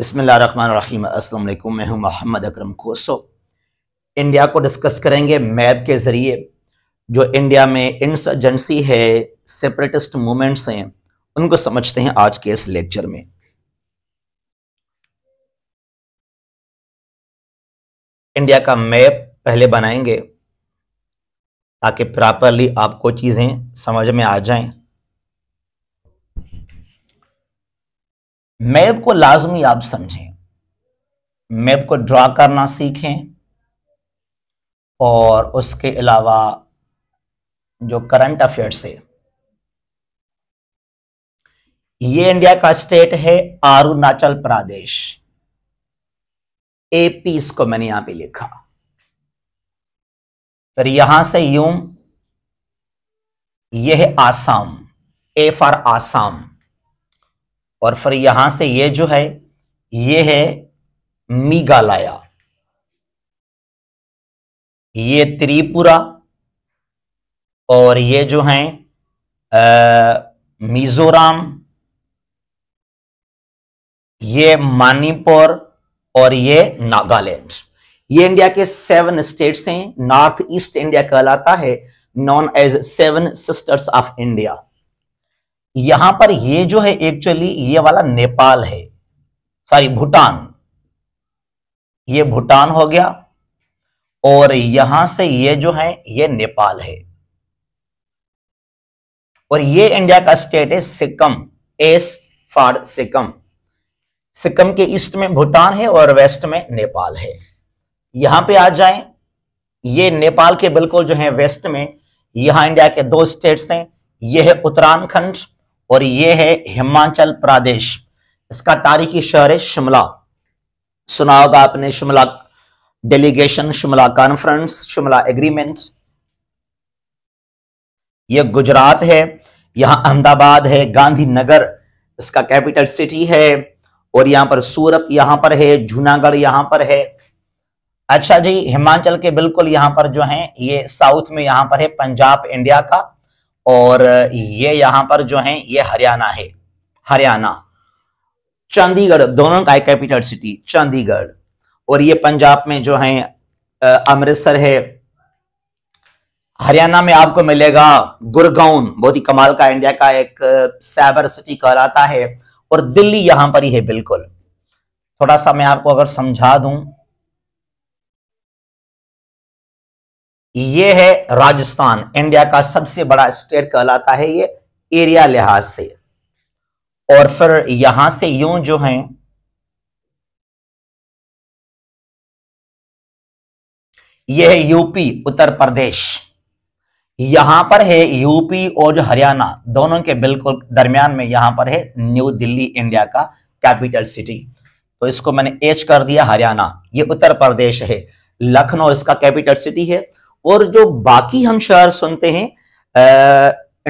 बसमीम अल्लाम मैं हूं मोहम्मद अकरम कोसो इंडिया को डिस्कस करेंगे मैप के ज़रिए जो इंडिया में इंसर्जेंसी है सेपरेटिस्ट मूवमेंट्स हैं उनको समझते हैं आज के इस लेक्चर में इंडिया का मैप पहले बनाएंगे ताकि प्रॉपरली आपको चीज़ें समझ में आ जाएं मैप को लाजमी आप समझें मैप को ड्रा करना सीखें और उसके अलावा जो करंट अफेयर्स है ये इंडिया का स्टेट है अरुणाचल प्रदेश एपी इसको मैंने यहां पे लिखा फिर यहां से यूं यह आसाम ए फॉर आसाम और फिर यहां से ये जो है ये है मेघालय ये त्रिपुरा और ये जो है मिजोरम ये मणिपुर और ये नागालैंड ये इंडिया के सेवन स्टेट्स हैं नॉर्थ ईस्ट इंडिया कहलाता है known as seven sisters of India यहां पर ये जो है एक्चुअली ये वाला नेपाल है सॉरी भूटान ये भूटान हो गया और यहां से ये जो है ये नेपाल है और ये इंडिया का स्टेट है सिक्किम एस फॉर सिक्किम सिक्किम के ईस्ट में भूटान है और वेस्ट में नेपाल है यहां पे आ जाए ये नेपाल के बिल्कुल जो है वेस्ट में यहां इंडिया के दो स्टेट्स हैं यह है उत्तराखंड और ये है हिमाचल प्रदेश इसका तारीखी शहर है शिमला सुना होगा आपने Shimla delegation Shimla conference Shimla agreement ये गुजरात है यहां अहमदाबाद है गांधीनगर इसका कैपिटल सिटी है और यहां पर सूरत यहां पर है जूनागढ़ यहां पर है अच्छा जी हिमाचल के बिल्कुल यहां पर जो है ये साउथ में यहां पर है पंजाब इंडिया का और ये यहां पर जो है ये हरियाणा है हरियाणा चंडीगढ़ दोनों का कैपिटल सिटी चंडीगढ़ और ये पंजाब में जो है अमृतसर है हरियाणा में आपको मिलेगा गुरगाउन बहुत ही कमाल का इंडिया का एक साइबर सिटी कहलाता है और दिल्ली यहां पर ही है बिल्कुल थोड़ा सा मैं आपको अगर समझा दूं ये है राजस्थान इंडिया का सबसे बड़ा स्टेट कहलाता है ये एरिया लिहाज से और फिर यहां से यूं जो है यह है यूपी उत्तर प्रदेश यहां पर है यूपी और जो हरियाणा दोनों के बिल्कुल दरमियान में यहां पर है न्यू दिल्ली इंडिया का कैपिटल सिटी तो इसको मैंने एच कर दिया हरियाणा ये उत्तर प्रदेश है लखनऊ इसका कैपिटल सिटी है और जो बाकी हम शहर सुनते हैं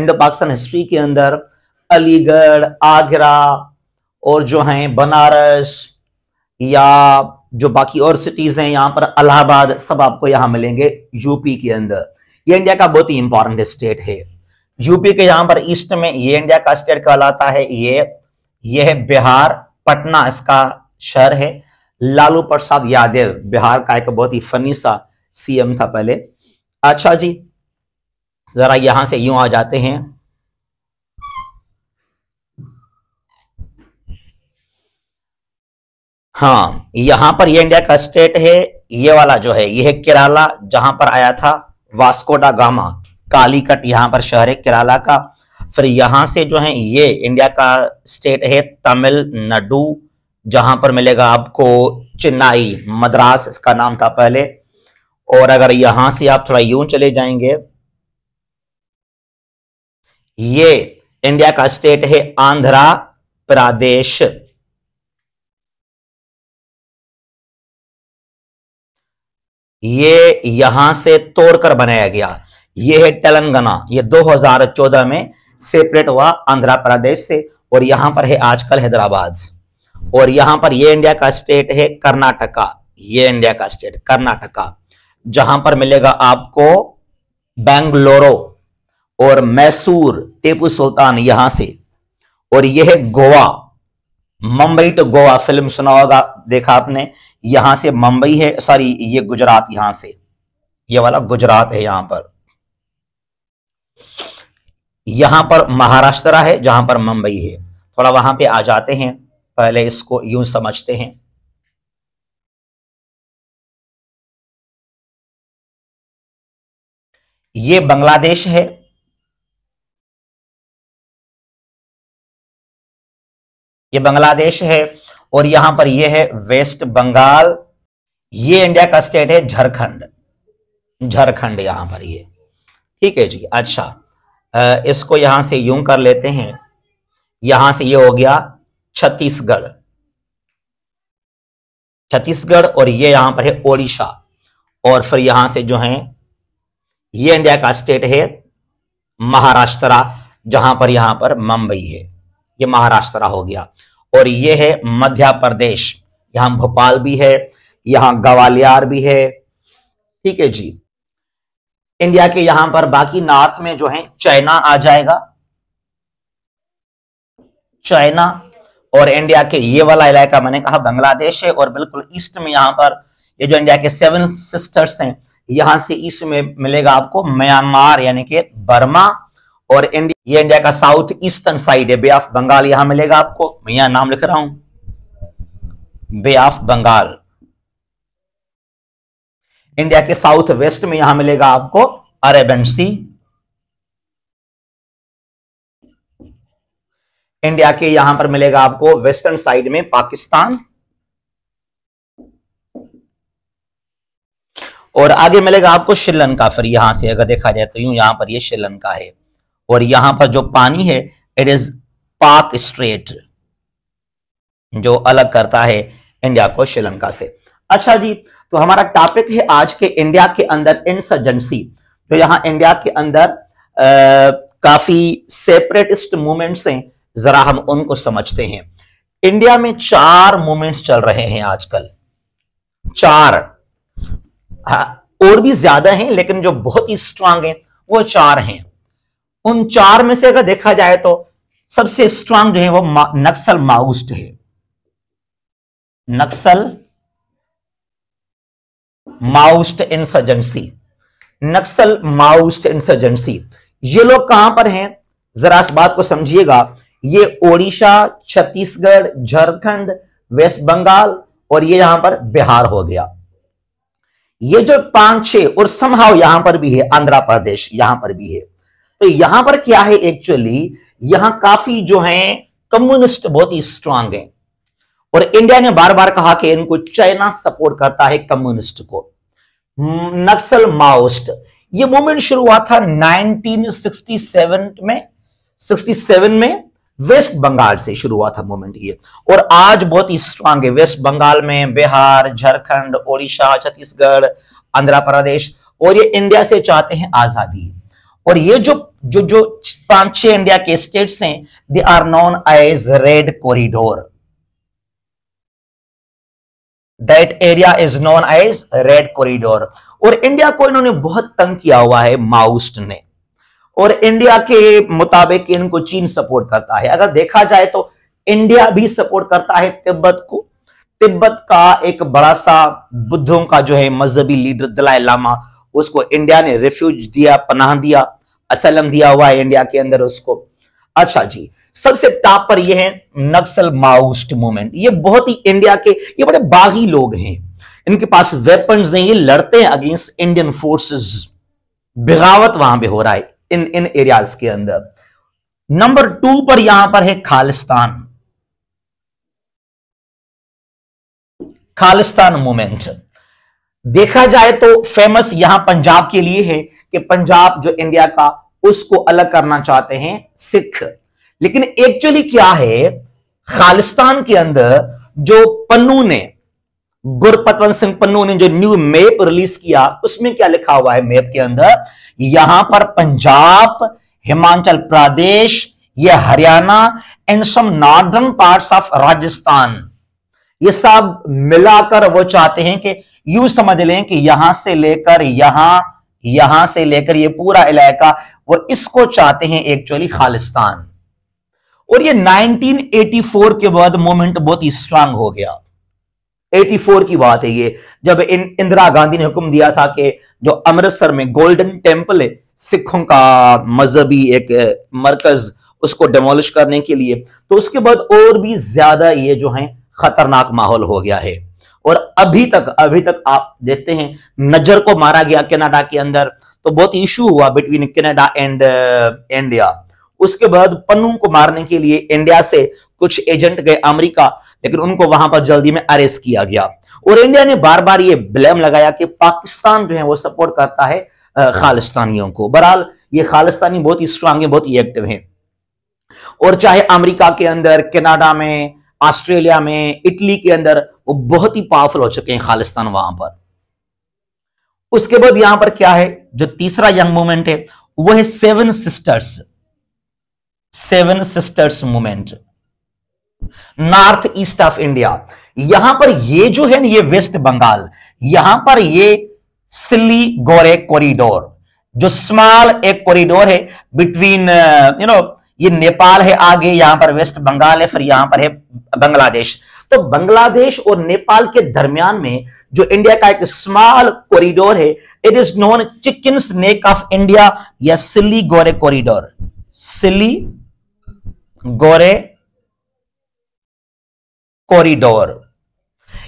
इंडो पाकिस्तान हिस्ट्री के अंदर अलीगढ़ आगरा और जो हैं बनारस या जो बाकी और सिटीज हैं यहाँ पर अलाहाबाद सब आपको यहाँ मिलेंगे यूपी के अंदर ये इंडिया का बहुत ही इंपॉर्टेंट स्टेट है यूपी के यहाँ पर ईस्ट में ये इंडिया का स्टेट कहलाता है ये ये है बिहार पटना इसका शहर है लालू प्रसाद यादव बिहार का एक बहुत ही फनी सा सीएम था पहले अच्छा जी जरा यहां से यूं आ जाते हैं हाँ यहां पर ये इंडिया का स्टेट है ये वाला जो है ये है केराला जहां पर आया था वास्कोडा गामा कालीकट यहां पर शहर है केराला का फिर यहां से जो है ये इंडिया का स्टेट है तमिलनाडु जहां पर मिलेगा आपको चेन्नई मद्रास इसका नाम था पहले और अगर यहां से आप थोड़ा यूं चले जाएंगे ये इंडिया का स्टेट है आंध्रा प्रदेश ये यहां से तोड़कर बनाया गया ये है तेलंगाना ये 2014 में सेपरेट हुआ आंध्र प्रदेश से और यहां पर है आजकल हैदराबाद और यहां पर ये इंडिया का स्टेट है कर्नाटका ये इंडिया का स्टेट कर्नाटका जहां पर मिलेगा आपको बेंगलोरो और मैसूर टेपू सुल्तान यहां से और यह है गोवा मुंबई टू तो गोवा फिल्म सुना होगा देखा आपने यहां से मुंबई है सॉरी ये गुजरात यहां से ये वाला गुजरात है यहां पर यहां पर महाराष्ट्र है जहां पर मुंबई है थोड़ा वहां पे आ जाते हैं पहले इसको यूं समझते हैं ये बांग्लादेश है ये बांग्लादेश है और यहां पर ये है वेस्ट बंगाल ये इंडिया का स्टेट है झारखंड झारखंड यहां पर ये ठीक है जी अच्छा इसको यहां से यूं कर लेते हैं यहां से ये हो गया छत्तीसगढ़ छत्तीसगढ़ और ये यहां पर है ओडिशा और फिर यहां से जो है ये इंडिया का स्टेट है महाराष्ट्र जहां पर यहां पर मुंबई है ये महाराष्ट्र हो गया और ये है मध्य प्रदेश यहां भोपाल भी है यहां ग्वालियर भी है ठीक है जी इंडिया के यहां पर बाकी नॉर्थ में जो है चाइना आ जाएगा चाइना और इंडिया के ये वाला इलाका मैंने कहा बांग्लादेश है और बिल्कुल ईस्ट में यहां पर ये जो इंडिया के सेवन सिस्टर्स हैं यहां से ईस्ट में मिलेगा आपको म्यांमार यानी कि बर्मा और इंडिया ये इंडिया का साउथ ईस्टर्न साइड है बे ऑफ बंगाल यहां मिलेगा आपको मैं यहां नाम लिख रहा हूं बे ऑफ बंगाल इंडिया के साउथ वेस्ट में यहां मिलेगा आपको अरेबन सी इंडिया के यहां पर मिलेगा आपको वेस्टर्न साइड में पाकिस्तान और आगे मिलेगा आपको श्रीलंका फिर यहां से अगर देखा जाए तो यूं यहां पर ये श्रीलंका है और यहां पर जो पानी है इट इज पाक स्ट्रेट जो अलग करता है इंडिया को श्रीलंका से अच्छा जी तो हमारा टॉपिक है आज के इंडिया के अंदर इंसर्जेंसी जो तो यहां इंडिया के अंदर आ, काफी सेपरेटिस्ट मूवमेंट्स हैं जरा हम उनको समझते हैं इंडिया में चार मूवमेंट्स चल रहे हैं आजकल चार हाँ, और भी ज्यादा हैं लेकिन जो बहुत ही स्ट्रांग हैं वो चार हैं उन चार में से अगर देखा जाए तो सबसे स्ट्रांग जो है वो नक्सल माउस्ट है नक्सल माउस्ट इंसर्जेंसी नक्सल माउस्ट इंसर्जेंसी ये लोग कहां पर हैं जरा इस बात को समझिएगा ये ओडिशा छत्तीसगढ़ झारखंड वेस्ट बंगाल और ये यहां पर बिहार हो गया ये जो पांच छे और समहाव यहां पर भी है आंध्र प्रदेश यहां पर भी है तो यहां पर क्या है एक्चुअली यहां काफी जो है कम्युनिस्ट बहुत ही स्ट्रांग है और इंडिया ने बार बार कहा कि इनको चाइना सपोर्ट करता है कम्युनिस्ट को हम्म, नक्सल माओस्ट ये मूवमेंट शुरू हुआ था 1967 में 67 में वेस्ट बंगाल से शुरू हुआ था मूवमेंट ये और आज बहुत ही स्ट्रांग है वेस्ट बंगाल में बिहार झारखंड ओडिशा छत्तीसगढ़ आंध्र प्रदेश और ये इंडिया से चाहते हैं आजादी और ये जो जो जो पांच छह इंडिया के स्टेट्स हैं they are known as red corridor that area is known as red corridor और इंडिया को इन्होंने बहुत तंग किया हुआ है माउस्ट ने और इंडिया के मुताबिक इनको चीन सपोर्ट करता है अगर देखा जाए तो इंडिया भी सपोर्ट करता है तिब्बत को तिब्बत का एक बड़ा सा बुद्धों का जो है मजहबी लीडर दलाई लामा उसको इंडिया ने रिफ्यूज दिया पनाह दिया असलम दिया हुआ है इंडिया के अंदर उसको अच्छा जी सबसे टॉप पर यह है नक्सल माउस्ट मूवमेंट ये बहुत ही इंडिया के ये बड़े बागी लोग हैं इनके पास वेपन्स नहीं ये लड़ते हैं अगेंस्ट इंडियन फोर्सेस बिगावत वहां पे हो रहा है इन इन एरियाज के अंदर नंबर टू पर यहां पर है खालिस्तान खालिस्तान मूवमेंट देखा जाए तो फेमस यहां पंजाब के लिए है कि पंजाब जो इंडिया का उसको अलग करना चाहते हैं सिख लेकिन एक्चुअली क्या है खालिस्तान के अंदर जो पन्नू ने गुरपतवंत सिंह पन्नू ने जो न्यू मैप रिलीज किया उसमें क्या लिखा हुआ है मैप के अंदर यहां पर पंजाब हिमाचल प्रदेश ये Haryana and some northern parts of Rajasthan ये सब मिलाकर वो चाहते हैं कि यू समझ लें कि यहां से लेकर यहां यहां से लेकर ये पूरा इलाका वो इसको चाहते हैं एक्चुअली खालिस्तान और ये 1984 के बाद मूवमेंट बहुत ही स्ट्रांग हो गया 84 की बात है ये जब इन इंदिरा गांधी ने हुक्म दिया था कि जो अमृतसर में गोल्डन टेम्पल है सिखों का मजहबी एक मरकज उसको डेमोलिश करने के लिए तो उसके बाद और भी ज्यादा ये जो है खतरनाक माहौल हो गया है और अभी तक अभी तक आप देखते हैं नजर को मारा गया कनाडा के अंदर तो बहुत इशू हुआ बिटवीन कनाडा एंड इंडिया उसके बाद पन्नू को मारने के लिए इंडिया से कुछ एजेंट गए अमेरिका लेकिन उनको वहां पर जल्दी में अरेस्ट किया गया और इंडिया ने बार बार ये ब्लेम लगाया कि पाकिस्तान जो है वो सपोर्ट करता है खालिस्तानियों को बहरहाल ये खालिस्तानी बहुत ही स्ट्रांग है बहुत ही एक्टिव है और चाहे अमेरिका के अंदर कनाडा में ऑस्ट्रेलिया में इटली के अंदर वो बहुत ही पावरफुल हो चुके हैं खालिस्तान वहां पर उसके बाद यहां पर क्या है जो तीसरा यंग मूवमेंट है वह है seven sisters seven sisters movement north east of India यहां पर ये जो है ना ये वेस्ट बंगाल यहां पर ये सिल्ली गोरे कॉरिडोर जो स्मॉल एक कॉरिडोर है बिटवीन यू नो ये नेपाल है आगे यहां पर वेस्ट बंगाल है फिर यहां पर है बांग्लादेश तो बांग्लादेश और नेपाल के दरमियान में जो इंडिया का एक स्मॉल कॉरिडोर है it is known chicken snake of India या सिल्ली गोरे कॉरिडोर सिल्ली गोरे कॉरिडोर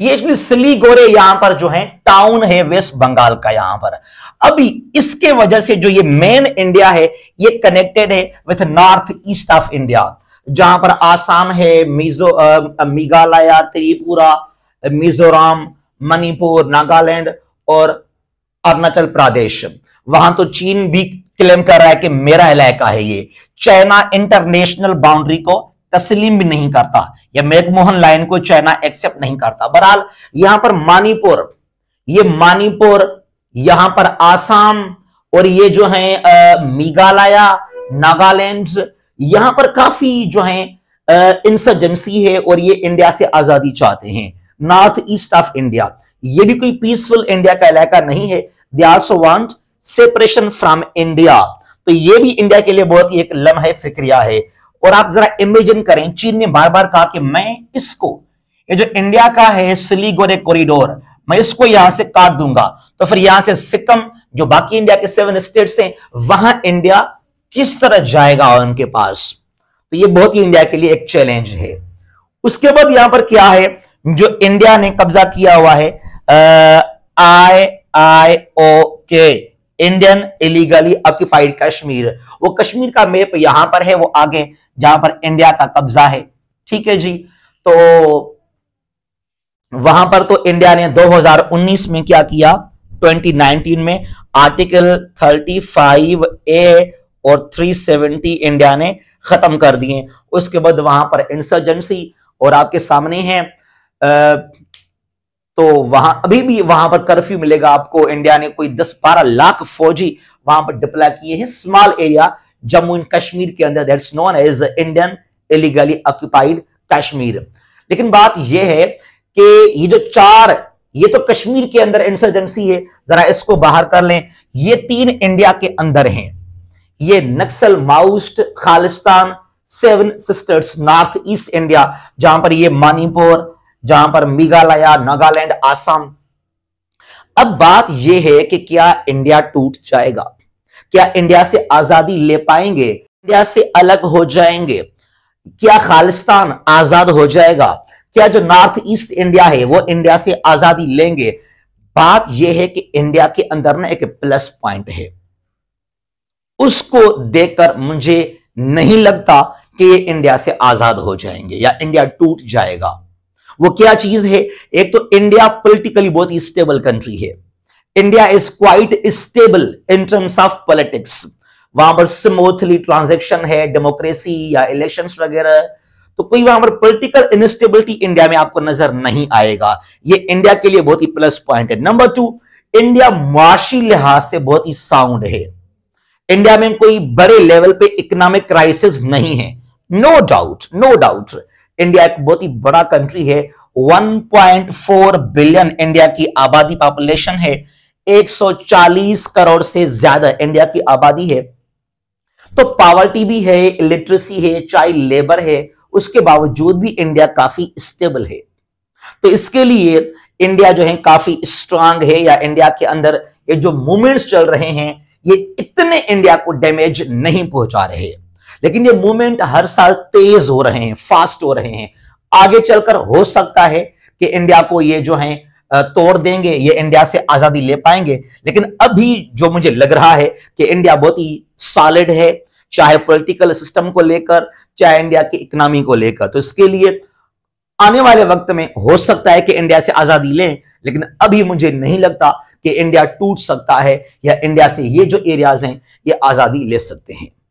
ये सिलीगोरे यहां पर जो है टाउन है वेस्ट बंगाल का यहां पर अभी इसके वजह से जो ये मेन इंडिया है ये कनेक्टेड है with north east of India जहां पर आसाम है मिजो मेघालय त्रिपुरा मिजोरम मणिपुर नागालैंड और अरुणाचल प्रदेश वहां तो चीन भी क्लेम कर रहा है कि मेरा इलाका है ये चाइना इंटरनेशनल बाउंड्री को तस्लीम भी नहीं करता या मैकमोहन लाइन को चाइना एक्सेप्ट नहीं करता बहरहाल यहां पर मानीपुर ये मानीपुर यहां पर आसाम और ये जो है मेघालय नागालैंड यहां पर काफी जो है इंसर्जेंसी है और ये इंडिया से आजादी चाहते हैं नॉर्थ ईस्ट ऑफ इंडिया ये भी कोई पीसफुल इंडिया का इलाका नहीं है they also want separation from India तो ये भी इंडिया के लिए बहुत ही एक लम्हे फिक्रिया है और आप जरा इमेजिन करें चीन ने बार बार कहा कि मैं इसको ये जो इंडिया का है सिलीगोरे कॉरिडोर मैं इसको यहां से काट दूंगा तो फिर यहां से सिक्किम जो बाकी इंडिया के सेवन स्टेट्स हैं वहां इंडिया किस तरह जाएगा उनके पास तो ये बहुत ही इंडिया के लिए एक चैलेंज है उसके बाद यहां पर क्या है जो इंडिया ने कब्जा किया हुआ है आई आई ओ के इंडियन इलीगली ऑक्यूपाइड कश्मीर वो कश्मीर का मेप यहां पर है वो आगे जहां पर इंडिया का कब्जा है ठीक है जी तो वहां पर तो इंडिया ने 2019 में क्या किया 2019 में आर्टिकल 35 ए और 370 इंडिया ने खत्म कर दिए उसके बाद वहां पर इंसर्जेंसी और आपके सामने है तो वहां अभी भी वहां पर कर्फ्यू मिलेगा आपको इंडिया ने कोई 10-12 लाख फौजी वहां पर डिप्लॉय किए हैं small area Jammu and Kashmir के अंदर that's known as Indian illegally occupied Kashmir लेकिन बात यह है कि ये जो चार ये तो कश्मीर के अंदर इंसर्जेंसी है जरा इसको बाहर कर लें ये तीन इंडिया के अंदर हैं ये Naxal Maoist Khalistan seven sisters north east India जहां पर ये मणिपुर जहां पर मेघालय नागालैंड आसाम अब बात यह है कि क्या इंडिया टूट जाएगा क्या इंडिया से आजादी ले पाएंगे इंडिया से अलग हो जाएंगे क्या खालिस्तान आजाद हो जाएगा क्या जो नॉर्थ ईस्ट इंडिया है वो इंडिया से आजादी लेंगे बात यह है कि इंडिया के अंदर ना एक प्लस पॉइंट है उसको देखकर मुझे नहीं लगता कि ये इंडिया से आजाद हो जाएंगे या इंडिया टूट जाएगा वो क्या चीज है एक तो इंडिया पॉलिटिकली बहुत ही स्टेबल कंट्री है India is quite stable in terms of politics वहां पर स्मूथली ट्रांजेक्शन है डेमोक्रेसी या इलेक्शन वगैरह तो कोई वहां पर पोलिटिकल इनस्टेबिलिटी इंडिया में आपको नजर नहीं आएगा ये इंडिया के लिए बहुत ही प्लस पॉइंट है नंबर टू इंडिया मुआशी लिहाज से बहुत ही साउंड है इंडिया में कोई बड़े लेवल पे इकोनॉमिक क्राइसिस नहीं है no doubt no doubt India एक बहुत ही बड़ा कंट्री है 1.4 बिलियन इंडिया की आबादी पॉपुलेशन है 140 करोड़ से ज्यादा इंडिया की आबादी है तो पावर्टी भी है इलिट्रेसी है चाइल्ड लेबर है उसके बावजूद भी इंडिया काफी स्टेबल है तो इसके लिए इंडिया जो है काफी स्ट्रांग है या इंडिया के अंदर ये जो मूवमेंट्स चल रहे हैं ये इतने इंडिया को डैमेज नहीं पहुंचा रहे लेकिन ये मूवमेंट हर साल तेज हो रहे हैं फास्ट हो रहे हैं आगे चलकर हो सकता है कि इंडिया को ये जो है तोड़ देंगे ये इंडिया से आजादी ले पाएंगे लेकिन अभी जो मुझे लग रहा है कि इंडिया बहुत ही सॉलिड है चाहे पॉलिटिकल सिस्टम को लेकर चाहे इंडिया की इकोनॉमी को लेकर तो इसके लिए आने वाले वक्त में हो सकता है कि इंडिया से आजादी लें लेकिन अभी मुझे नहीं लगता कि इंडिया टूट सकता है या इंडिया से ये जो एरियाज हैं ये आजादी ले सकते हैं